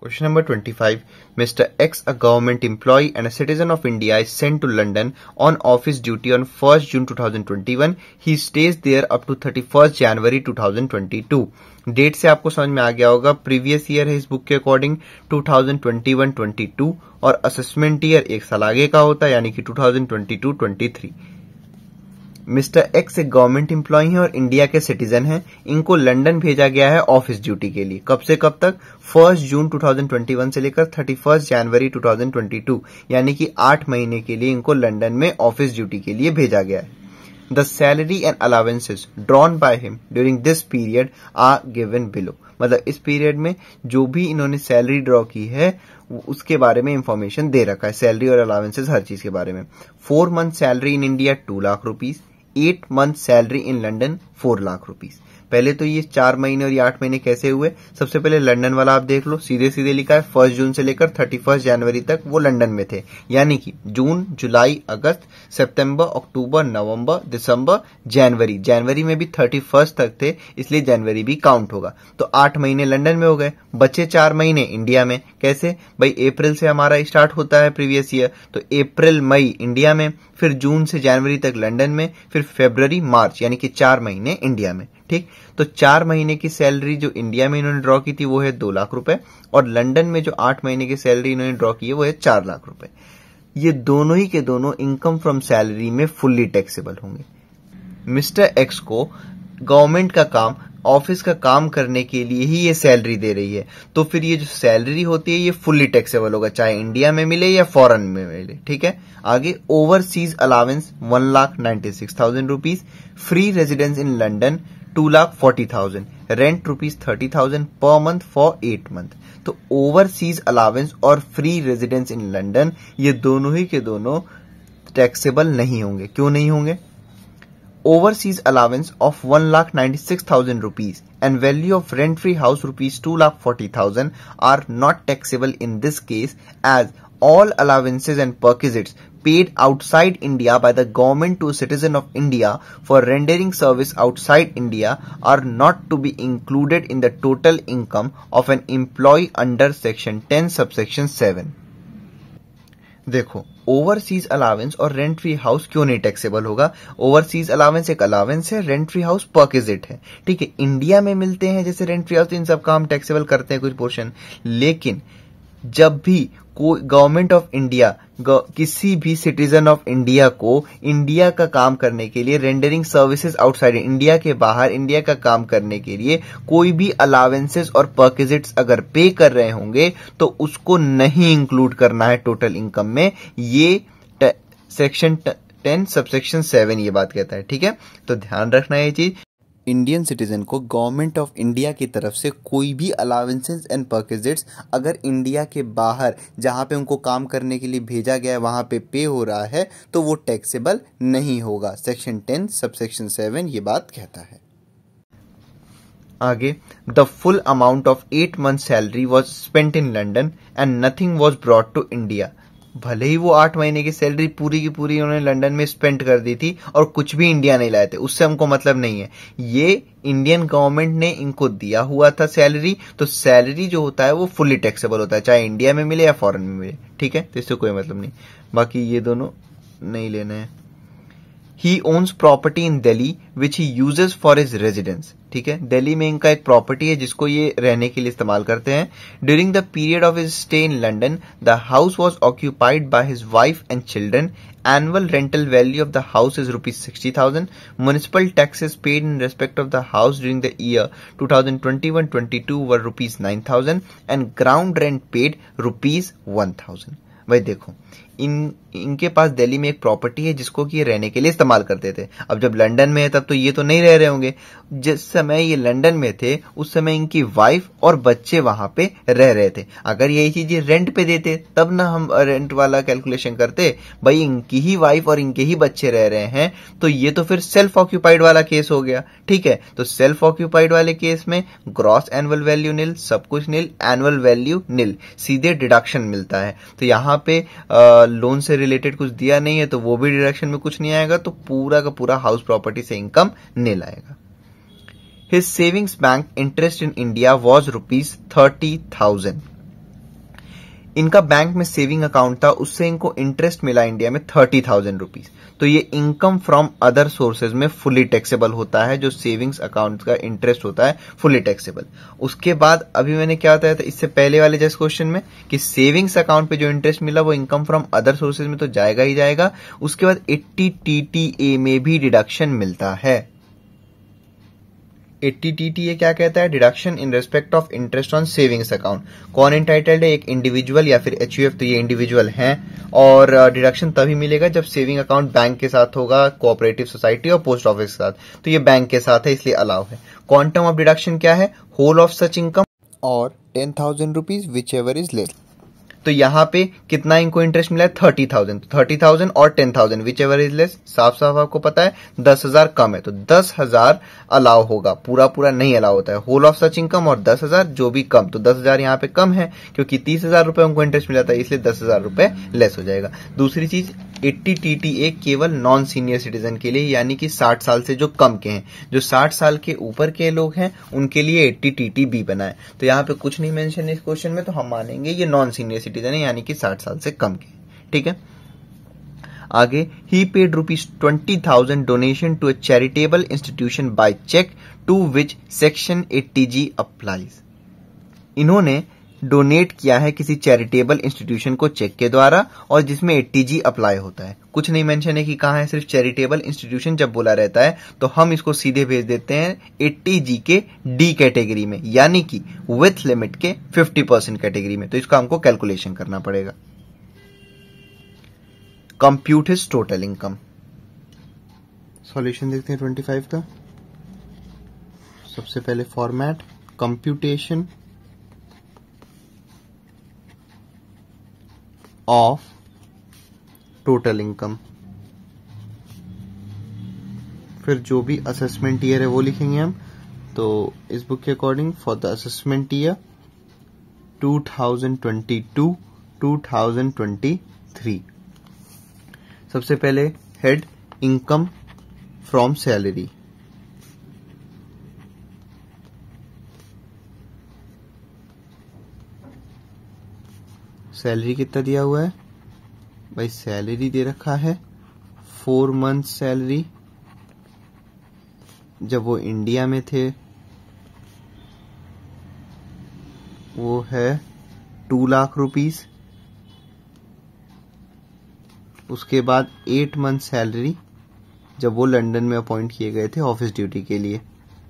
Question number 25. Mr. X, a government employee and a citizen of India, is sent to London on office duty on 1st June 2021. He stays there up to 31st January 2022. Date से आपको समझ में आ गया होगा previous year है इस book के according 2021-22 और असेसमेंट ईयर एक साल आगे का होता है यानी कि 2022-23 मिस्टर एक्स एक गवर्नमेंट इम्प्लॉय है और इंडिया के सिटीजन है इनको लंडन भेजा गया है ऑफिस ड्यूटी के लिए कब से कब तक फर्स्ट जून 2021 से लेकर 31 जनवरी 2022 यानी कि आठ महीने के लिए इनको लंडन में ऑफिस ड्यूटी के लिए भेजा गया है the salary and allowances drawn by him during this period are given below मतलब इस पीरियड में जो भी इन्होंने सैलरी ड्रॉ की है उसके बारे में इंफॉर्मेशन दे रखा है सैलरी और अलावेंसेज हर चीज के बारे में four month salary in India two lakh rupees eight month salary in London four lakh rupees पहले तो ये चार महीने और ये आठ महीने कैसे हुए सबसे पहले लंदन वाला आप देख लो सीधे सीधे लिखा है फर्स्ट जून से लेकर थर्टी फर्स्ट जनवरी तक वो लंदन में थे यानी कि जून जुलाई अगस्त सितंबर अक्टूबर नवंबर दिसंबर जनवरी जनवरी में भी थर्टी फर्स्ट तक थे इसलिए जनवरी भी काउंट होगा तो आठ महीने लंडन में हो गए बचे चार महीने इंडिया में कैसे भाई अप्रैल से हमारा स्टार्ट होता है प्रीवियस ईयर तो अप्रैल मई इंडिया में फिर जून से जनवरी तक लंदन में फिर फेब्रवरी मार्च यानी कि चार महीने इंडिया में ठीक तो चार महीने की सैलरी जो इंडिया में इन्होंने ड्रॉ की थी वो है दो लाख रुपए और लंदन में जो आठ महीने की सैलरी इन्होंने ड्रॉ की है वो है चार लाख रुपए ये दोनों ही के दोनों इनकम फ्रॉम सैलरी में फुल्ली टैक्सेबल होंगे मिस्टर एक्स को गवर्नमेंट का काम ऑफिस का काम करने के लिए ही ये सैलरी दे रही है तो फिर ये जो सैलरी होती है ये फुल्ली टैक्सेबल होगा चाहे इंडिया में मिले या फॉरेन में मिले ठीक है आगे overseas allowance one lakh ninety six thousand rupees free residence in London two lakh forty thousand rent rupees thirty thousand per month for eight month तो ओवरसीज अलावेंस और फ्री रेजिडेंस इन लंडन ये दोनों ही के दोनों टैक्सेबल नहीं होंगे क्यों नहीं होंगे overseas allowance of one lakh ninety six thousand rupees and value of rent free house rupees two lakh forty thousand are not taxable in this case as all allowances and perquisites paid outside India by the government to a citizen of India for rendering service outside India are not to be included in the total income of an employee under section 10 subsection 7 देखो overseas allowance और rent free house क्यों नहीं taxable होगा overseas allowance एक allowance है rent free house perquisite है ठीक है इंडिया में मिलते हैं जैसे रेंट फ्री हाउस इन सब का हम टैक्सेबल करते हैं कुछ पोर्शन लेकिन जब भी को गवर्नमेंट ऑफ इंडिया किसी भी सिटीजन ऑफ इंडिया को इंडिया का काम करने के लिए रेंडरिंग सर्विसेज आउटसाइड इंडिया के बाहर इंडिया का काम करने के लिए कोई भी अलावेंसेज और पर्किजिट्स अगर पे कर रहे होंगे तो उसको नहीं इंक्लूड करना है टोटल इनकम में ये सेक्शन टेन सबसेक्शन सेवन ये बात कहता है ठीक है तो ध्यान रखना ये चीज इंडियन सिटीजन को गवर्नमेंट ऑफ इंडिया की तरफ से कोई भी अलावेंसेज एंड परकेजेट्स अगर इंडिया के बाहर जहाँ पे उनको काम करने के लिए भेजा गया है वहाँ पे पे हो रहा है तो वो टैक्सेबल नहीं होगा section ten sub section seven ये बात कहता है आगे the full amount of eight month salary was spent in London and nothing was brought to India भले ही वो आठ महीने की सैलरी पूरी की पूरी उन्होंने लंदन में स्पेंड कर दी थी और कुछ भी इंडिया नहीं लाए थे उससे हमको मतलब नहीं है ये इंडियन गवर्नमेंट ने इनको दिया हुआ था सैलरी तो सैलरी जो होता है वो फुल्ली टैक्सेबल होता है चाहे इंडिया में मिले या फॉरन में मिले ठीक है तो इससे कोई मतलब नहीं बाकी ये दोनों नहीं लेना है he owns property in Delhi which he uses for his residence ठीक है दिल्ली में इनका एक प्रॉपर्टी है जिसको ये रहने के लिए इस्तेमाल करते हैं during the period of his stay in London the house was occupied by his wife and children annual rental value of the house is rupees sixty thousand municipal taxes paid in respect of the house during the year two thousand twenty one twenty two were rupees nine thousand and ground rent paid rupees one thousand भाई देखो इन इनके पास दिल्ली में एक property है जिसको कि ये रहने के लिए इस्तेमाल करते थे अब जब लंदन में है तब तो ये तो नहीं रह रहे होंगे जिस समय ये लंदन में थे उस समय इनकी वाइफ और बच्चे वहां पे रह रहे थे अगर यही चीज ये रेंट पे देते तब ना हम रेंट वाला कैलकुलेशन करते भाई इनकी ही वाइफ और इनके ही बच्चे रह रहे हैं तो ये तो फिर सेल्फ ऑक्यूपाइड वाला केस हो गया ठीक है तो सेल्फ ऑक्यूपाइड वाले केस में ग्रॉस एनुअल वैल्यू नील सब कुछ नील एनुअल वैल्यू नील सीधे डिडक्शन मिलता है तो यहां पे लोन से रिलेटेड कुछ दिया नहीं है तो वो भी डिडक्शन में कुछ नहीं आएगा तो पूरा का पूरा हाउस प्रॉपर्टी से इनकम नहीं लाएगा his savings bank interest in India was rupees thirty thousand इनका बैंक में सेविंग अकाउंट था उससे इनको इंटरेस्ट मिला इंडिया में थर्टी थाउजेंड रुपीज तो ये इनकम फ्रॉम अदर सोर्सेज में फुली टैक्सेबल होता है जो सेविंग्स अकाउंट का इंटरेस्ट होता है फुली टैक्सेबल उसके बाद अभी मैंने क्या बताया था इससे पहले वाले जैसे क्वेश्चन में कि सेविंग्स अकाउंट पे जो इंटरेस्ट मिला वो इनकम फ्रॉम अदर सोर्सेज में तो जाएगा ही जाएगा उसके बाद एट्टी टी में भी डिडक्शन मिलता है एटीटीटी ये क्या कहता है deduction in respect of interest on savings account कौन इंटाइटल्ड है एक इंडिविजुअल या फिर एच तो ये इंडिविजुअल हैं और डिडक्शन uh, तभी मिलेगा जब सेविंग अकाउंट बैंक के साथ होगा कोऑपरेटिव सोसाइटी और पोस्ट ऑफिस के साथ तो ये बैंक के साथ है इसलिए अलाव है क्वांटम ऑफ डिडक्शन क्या है होल ऑफ सच इनकम और ten thousand rupees whichever is less तो यहाँ पे कितना इनको इंटरेस्ट मिला है थर्टी थाउजेंड थर्टी थाउजेंड और ten thousand whichever is less साफ साफ आपको पता है दस हजार कम है तो दस हजार अलाव होगा पूरा पूरा नहीं अलाव होता है होल ऑफ सच इनकम और दस हजार जो भी कम तो दस हजार यहाँ पे कम है क्योंकि तीस हजार रुपए उनको इंटरेस्ट मिला था इसलिए दस हजार रुपए लेस हो जाएगा दूसरी चीज एट्टी टी टी ए केवल नॉन सीनियर सिटीजन के लिए यानी कि साठ साल से जो कम के हैं जो साठ साल के ऊपर के लोग हैं उनके लिए एट्टी टी टी बी बनाए तो यहाँ पे कुछ नहीं मैंशन है इस क्वेश्चन में तो हम मानेंगे ये नॉन सीनियर सिटीजन है यानी कि साठ साल से कम के ठीक है आगे he paid rupees twenty thousand donation to a charitable institution by cheque to which section eighty G applies इन्होंने डोनेट किया है किसी चैरिटेबल इंस्टीट्यूशन को चेक के द्वारा और जिसमें एटीजी अप्लाई होता है कुछ नहीं मेंशन है कि कहा है सिर्फ चैरिटेबल इंस्टीट्यूशन जब बोला रहता है तो हम इसको सीधे भेज देते हैं एटीजी के डी कैटेगरी में यानी कि विथ लिमिट के 50 परसेंट कैटेगरी में तो इसका हमको कैलकुलेशन करना पड़ेगा कंप्यूट टोटल इनकम सॉल्यूशन देखते हैं 25 का सबसे पहले format computation of total income फिर जो भी असेसमेंट ईयर है वो लिखेंगे हम तो इस बुक के according for the assessment year 2022 2023 सबसे पहले head income from salary salary कितना दिया हुआ है भाई सैलरी दे रखा है फोर मंथ सैलरी जब वो इंडिया में थे वो है टू लाख रुपीस उसके बाद एट मंथ सैलरी जब वो लंदन में अपॉइंट किए गए थे ऑफिस ड्यूटी के लिए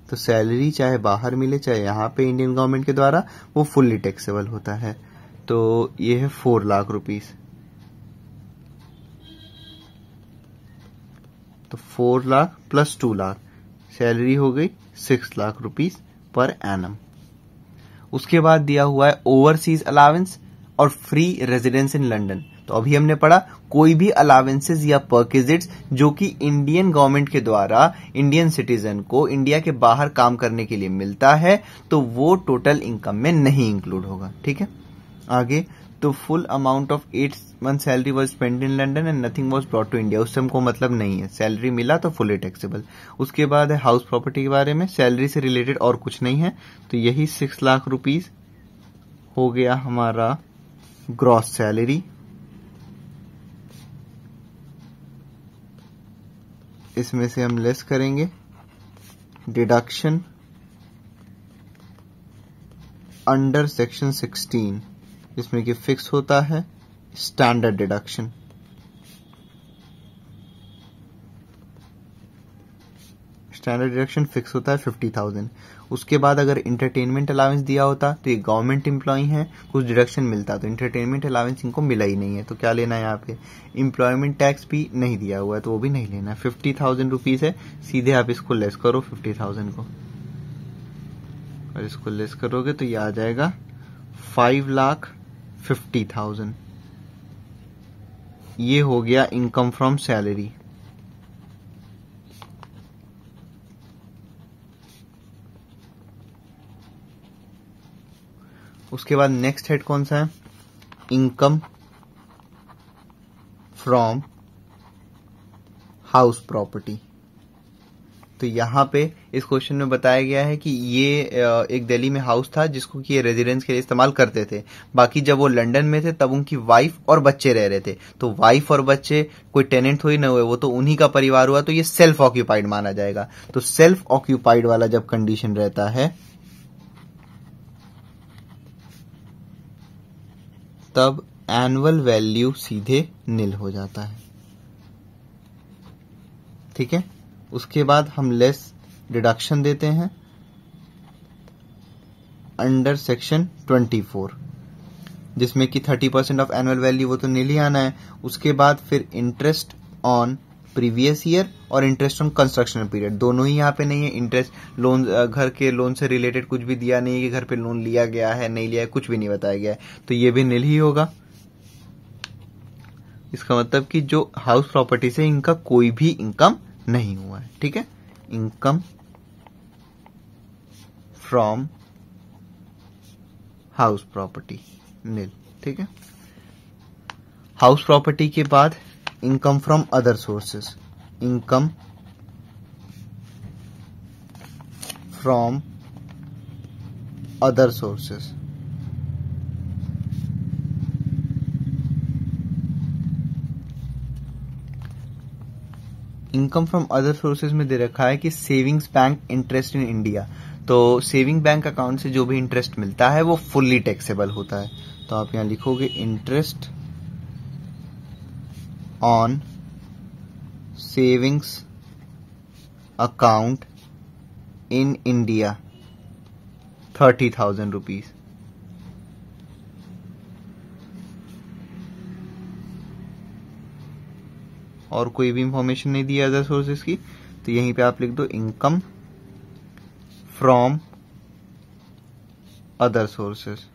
तो सैलरी चाहे बाहर मिले चाहे यहां पे इंडियन गवर्नमेंट के द्वारा वो फुल्ली टैक्सेबल होता है तो ये है फोर लाख रुपीस तो four lakh plus two lakh salary हो गई six lakh rupees per annum उसके बाद दिया हुआ है ओवरसीज अलावेंस और फ्री रेजिडेंस इन लंडन तो अभी हमने पढ़ा कोई भी अलावेंसेज या पर्किजिट्स जो कि इंडियन गवर्नमेंट के द्वारा इंडियन सिटीजन को इंडिया के बाहर काम करने के लिए मिलता है तो वो टोटल इनकम में नहीं इंक्लूड होगा ठीक है आगे तो full amount of eight month salary was spend in London and nothing was brought to India उससे हमको मतलब नहीं है सैलरी मिला तो फुली टैक्सेबल उसके बाद है हाउस प्रॉपर्टी के बारे में सैलरी से रिलेटेड और कुछ नहीं है तो यही सिक्स लाख रुपीज हो गया हमारा ग्रॉस सैलरी इसमें से हम लेस करेंगे डिडक्शन अंडर सेक्शन सिक्सटीन जिसमें कि फिक्स होता है standard deduction standard deduction fix होता है फिफ्टी थाउजेंड उसके बाद अगर इंटरटेनमेंट अलाउंस दिया होता तो ये गवर्नमेंट इंप्लॉई है कुछ डिडक्शन मिलता तो इंटरटेनमेंट अलाउंस इनको मिला ही नहीं है तो क्या लेना है यहाँ पे इंप्लॉयमेंट टैक्स भी नहीं दिया हुआ है तो वो भी नहीं लेना है फिफ्टी थाउजेंड रुपीज है सीधे आप इसको लेस करो फिफ्टी थाउजेंड को और इसको लेस करोगे तो ये आ जाएगा फाइव लाख फिफ्टी थाउजेंड ये हो गया इनकम फ्रॉम सैलरी उसके बाद नेक्स्ट हेड कौन सा है इनकम फ्रॉम हाउस प्रॉपर्टी तो यहाँ पे इस क्वेश्चन में बताया गया है कि ये एक दिल्ली में हाउस था जिसको कि ये रेजिडेंस के लिए इस्तेमाल करते थे बाकी जब वो लंदन में थे तब उनकी वाइफ और बच्चे रह रहे थे तो वाइफ और बच्चे कोई टेनेंट थोड़ी ना हुए वो तो उन्हीं का परिवार हुआ तो ये सेल्फ ऑक्यूपाइड माना जाएगा तो सेल्फ ऑक्यूपाइड वाला जब कंडीशन रहता है तब एनुअल वैल्यू सीधे नील हो जाता है ठीक है उसके बाद हम लेस डिडक्शन देते हैं अंडर सेक्शन 24 जिसमें कि 30 परसेंट ऑफ एनुअल वैल्यू वो तो ले आना है उसके बाद फिर इंटरेस्ट ऑन प्रीवियस ईयर और इंटरेस्ट ऑन कंस्ट्रक्शन पीरियड दोनों ही यहाँ पे नहीं है इंटरेस्ट लोन घर के लोन से रिलेटेड कुछ भी दिया नहीं है कि घर पे लोन लिया गया है नहीं लिया है कुछ भी नहीं बताया गया है तो ये भी नील ही होगा इसका मतलब कि जो हाउस प्रॉपर्टी से इनका कोई भी इनकम नहीं हुआ है ठीक है income from house property nil ठीक है हाउस प्रॉपर्टी के बाद income from other sources income from other sources income from other sources में दे रखा है कि savings bank interest in India तो सेविंग बैंक अकाउंट से जो भी इंटरेस्ट मिलता है वो फुल्ली टैक्सेबल होता है तो आप यहां लिखोगे interest on savings account in India thirty thousand rupees और कोई भी इंफॉर्मेशन नहीं दी अदर सोर्सेज की तो यहीं पे आप लिख दो इनकम फ्रॉम अदर सोर्सेस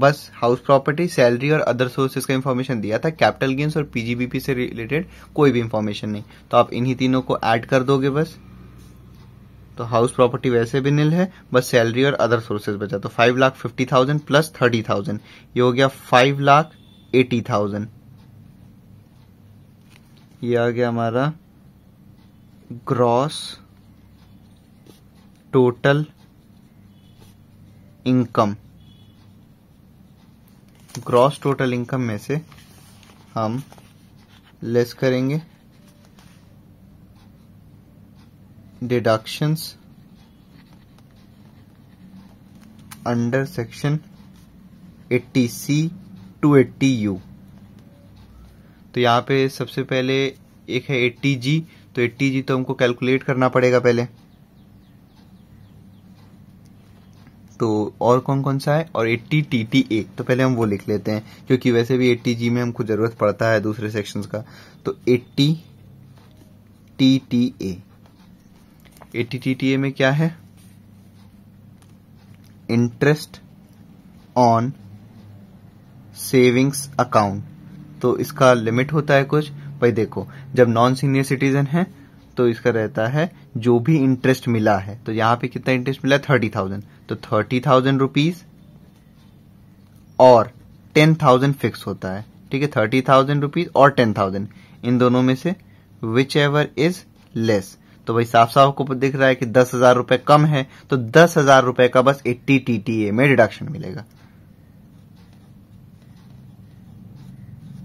बस हाउस प्रॉपर्टी सैलरी और अदर सोर्सेज का इंफॉर्मेशन दिया था कैपिटल गेन्स और पीजीबीपी से रिलेटेड कोई भी इंफॉर्मेशन नहीं तो आप इन्हीं तीनों को ऐड कर दोगे बस तो हाउस प्रॉपर्टी वैसे भी नील है बस सैलरी और अदर सोर्सेज बचा तो five lakh fifty thousand plus thirty thousand ये हो गया फाइव लाख एटी थाउजेंड ये आ गया हमारा gross total income gross total income में से हम लेस करेंगे deductions under section 80C to 80U तो यहाँ पे सबसे पहले एक है 80G तो 80G तो हमको कैलकुलेट करना पड़ेगा पहले तो और कौन कौन सा है और 80 टी टी ए तो पहले हम वो लिख लेते हैं क्योंकि वैसे भी एट्टी जी में हमको जरूरत पड़ता है दूसरे सेक्शंस का तो 80 टी टी ए ए में क्या है इंटरेस्ट ऑन सेविंग्स अकाउंट तो इसका लिमिट होता है कुछ भाई देखो जब नॉन सीनियर सिटीजन है तो इसका रहता है जो भी इंटरेस्ट मिला है तो यहां पे कितना इंटरेस्ट मिला थर्टी थाउजेंड तो थर्टी थाउजेंड रुपीज और टेन थाउजेंड फिक्स होता है ठीक है थर्टी थाउजेंड रुपीज और टेन थाउजेंड इन दोनों में से विच एवर इज लेस तो भाई साफ साफ को दिख रहा है कि दस हजार रुपए कम है तो दस हजार रुपए का बस एट्टी टी टी ए में डिडक्शन मिलेगा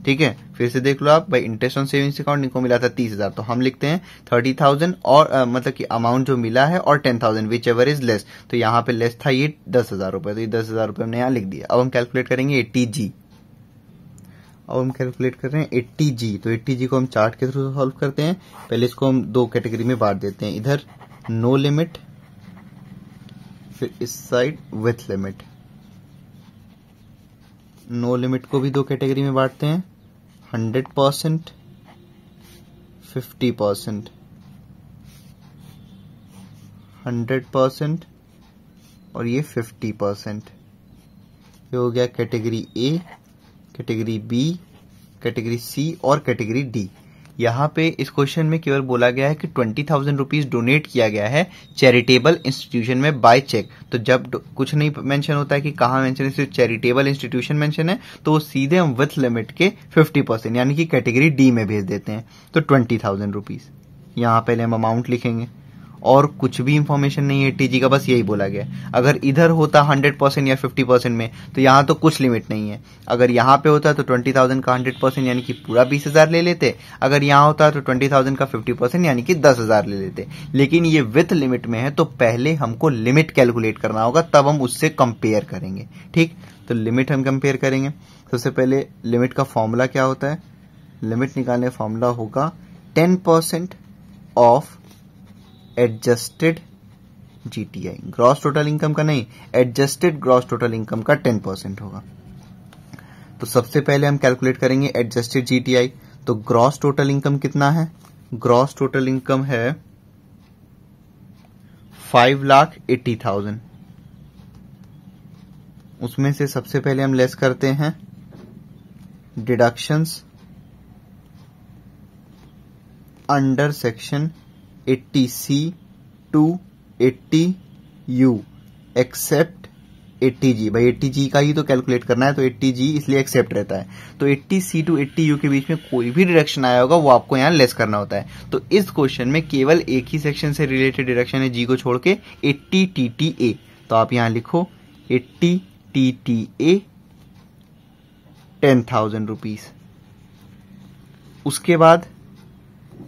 ठीक है फिर से देख लो आप भाई इंटरेस्ट ऑन सेविंग्स अकाउंट इनको मिला था तीस हजार तो हम लिखते हैं थर्टी थाउजेंड और आ, मतलब कि अमाउंट जो मिला है और ten thousand whichever is less तो यहां पे लेस था ये दस हजार रुपए तो ये दस हजार रुपए हमने यहां लिख दिया अब हम कैलकुलेट करेंगे एटी जी अब हम कैलकुलेट कर रहे हैं एट्टी जी तो एट्टी जी को हम चार्ट के थ्रू सॉल्व करते हैं पहले इसको हम दो कैटेगरी में बांट देते हैं इधर नो लिमिट फिर इस side with limit no limit को भी दो कैटेगरी में बांटते हैं hundred percent fifty percent hundred percent और ये फिफ्टी परसेंट ये हो गया category A category B category C और कैटेगरी डी यहाँ पे इस क्वेश्चन में केवल बोला गया है कि ट्वेंटी थाउजेंड रुपीज डोनेट किया गया है चैरिटेबल इंस्टीट्यूशन में बाय चेक तो जब कुछ नहीं मेंशन होता है कि कहा मेंशन है सिर्फ चैरिटेबल इंस्टीट्यूशन मेंशन है तो वो सीधे हम विथ लिमिट के फिफ्टी परसेंट यानी कि कैटेगरी डी में भेज देते हैं तो ट्वेंटी थाउजेंड रुपीज यहाँ पहले हम अमाउंट लिखेंगे और कुछ भी इंफॉर्मेशन नहीं है टीजी का बस यही बोला गया अगर इधर होता हंड्रेड परसेंट या फिफ्टी परसेंट में तो यहाँ तो कुछ लिमिट नहीं है अगर यहाँ पे होता तो ट्वेंटी थाउजेंड का हंड्रेड परसेंट यानी कि पूरा बीस हजार ले लेते अगर यहाँ होता तो ट्वेंटी थाउजेंड का फिफ्टी परसेंट यानी कि दस हजार ले लेते लेकिन ये विथ लिमिट में है तो पहले हमको लिमिट कैलकुलेट करना होगा तब हम उससे कंपेयर करेंगे ठीक तो लिमिट हम कंपेयर करेंगे सबसे पहले लिमिट का फॉर्मूला क्या होता है लिमिट निकालने फॉर्मूला होगा ten percent of adjusted GTI gross total income का नहीं एडजस्टेड ग्रॉस टोटल इनकम का टेन परसेंट होगा तो सबसे पहले हम कैलकुलेट करेंगे एडजस्टेड जीटीआई तो ग्रॉस टोटल इनकम कितना है ग्रॉस टोटल इनकम है फाइव लाख एट्टी थाउजेंड उसमें से सबसे पहले हम लेस करते हैं deductions under section eighty C to eighty U except eighty G भाई एट्टी जी का ही तो कैलकुलेट करना है तो एट्टी जी इसलिए एक्सेप्ट रहता है तो eighty C to eighty U के बीच में कोई भी डिरेक्शन आया होगा वो आपको यहाँ लेस करना होता है तो इस क्वेश्चन में केवल एक ही सेक्शन से रिलेटेड डिरेक्शन है जी को छोड़ के एट्टी टी टी ए तो आप यहाँ लिखो eighty T T A ten thousand rupees उसके बाद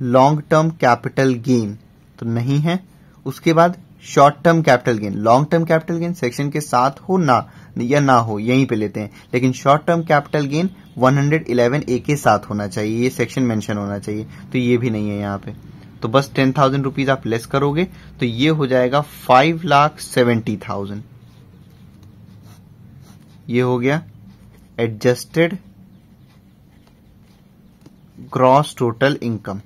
लॉन्ग टर्म कैपिटल गेन तो नहीं है उसके बाद short term capital gain long term capital gain section के साथ हो ना या ना हो यहीं पे लेते हैं लेकिन short term capital gain 111 A के साथ होना चाहिए ये सेक्शन मेंशन होना चाहिए तो ये भी नहीं है यहाँ पे तो बस टेन थाउजेंड रुपीज आप लेस करोगे तो ये हो जाएगा फाइव लाख सेवेंटी थाउजेंड ये हो गया adjusted gross total income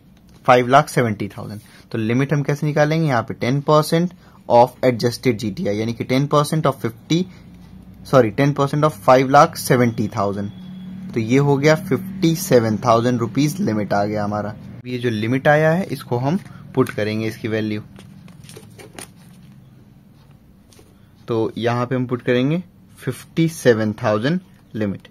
five lakh seventy thousand तो लिमिट हम कैसे निकालेंगे यहाँ पे ten percent of adjusted GTI यानी कि ten percent of fifty sorry ten percent of five lakh seventy thousand तो ये हो गया fifty seven thousand rupees limit आ गया हमारा ये जो लिमिट आया है इसको हम पुट करेंगे इसकी वैल्यू तो यहाँ पे हम पुट करेंगे फिफ्टी सेवन थाउजेंड लिमिट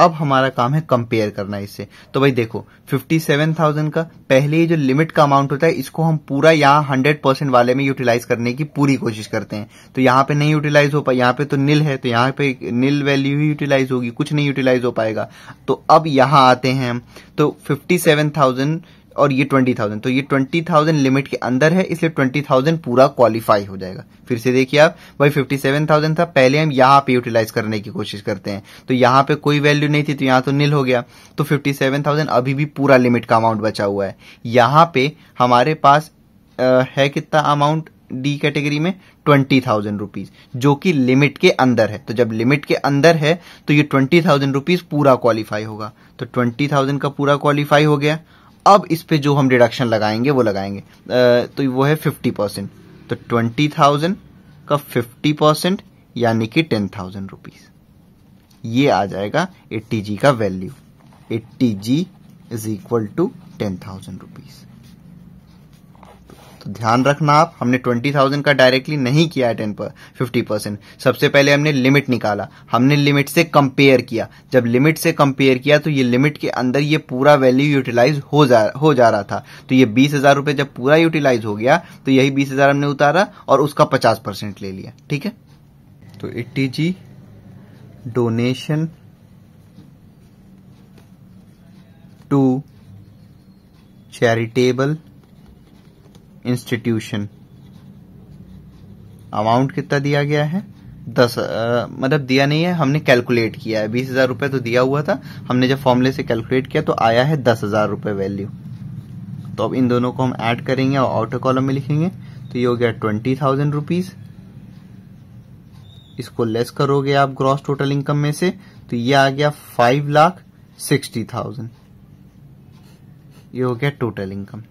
अब हमारा काम है कंपेयर करना इससे तो भाई देखो 57,000 का पहले ही जो लिमिट का अमाउंट होता है इसको हम पूरा यहाँ 100 परसेंट वाले में यूटिलाइज करने की पूरी कोशिश करते हैं तो यहाँ पे नहीं यूटिलाइज हो पाए यहाँ पे तो नील है तो यहाँ पे नील वैल्यू ही यूटिलाइज होगी कुछ नहीं यूटिलाइज हो पाएगा तो अब यहाँ आते हैं हम तो फिफ्टी और ये ट्वेंटी थाउजेंड तो ये ट्वेंटी थाउजेंड लिमिट के अंदर है इसलिए ट्वेंटी थाउजेंड पूरा क्वालिफाई हो जाएगा फिर से देखिए आप भाई फिफ्टी सेवन थाउजेंड था पहले हम यहाँ पे यूटिलाइज करने की कोशिश करते हैं तो यहाँ पे कोई वैल्यू नहीं थी तो यहां तो नील हो गया तो फिफ्टी सेवन थाउजेंड अभी भी पूरा लिमिट का अमाउंट बचा हुआ है यहाँ पे हमारे पास आ, है कितना अमाउंट डी कैटेगरी में ट्वेंटी थाउजेंड रुपीज जो कि लिमिट के अंदर है तो जब लिमिट के अंदर है तो ये ट्वेंटी थाउजेंड रुपीज पूरा क्वालिफाई होगा तो ट्वेंटी थाउजेंड का पूरा क्वालिफाई हो गया अब इस पे जो हम डिडक्शन लगाएंगे वो लगाएंगे तो वो है फिफ्टी परसेंट तो ट्वेंटी थाउजेंड का फिफ्टी परसेंट यानी कि टेन थाउजेंड रुपीज ये आ जाएगा एट्टी जी का value eighty G is equal to ten thousand rupees तो ध्यान रखना आप हमने ट्वेंटी थाउजेंड का डायरेक्टली नहीं किया है टेन पर फिफ्टी परसेंट सबसे पहले हमने लिमिट निकाला हमने लिमिट से कंपेयर किया जब लिमिट से कंपेयर किया तो ये लिमिट के अंदर ये पूरा वैल्यू यूटिलाइज हो जा हो जा रहा था तो ये बीस हजार रुपये जब पूरा यूटिलाइज हो गया तो यही बीस हजार हमने उतारा और उसका पचास परसेंट ले लिया ठीक है तो eighty G donation to charitable institution amount कितना दिया गया है दस मतलब दिया नहीं है हमने कैलकुलेट किया है बीस हजार रुपये तो दिया हुआ था हमने जब फॉर्मूले से कैलकुलेट किया तो आया है दस हजार रुपए वैल्यू तो अब इन दोनों को हम ऐड करेंगे और आउटर कॉलम में लिखेंगे तो ये हो गया ट्वेंटी थाउजेंड रुपीज इसको लेस करोगे आप ग्रॉस टोटल इनकम में से तो ये आ गया फाइव लाख सिक्सटी थाउजेंड ये हो गया टोटल इनकम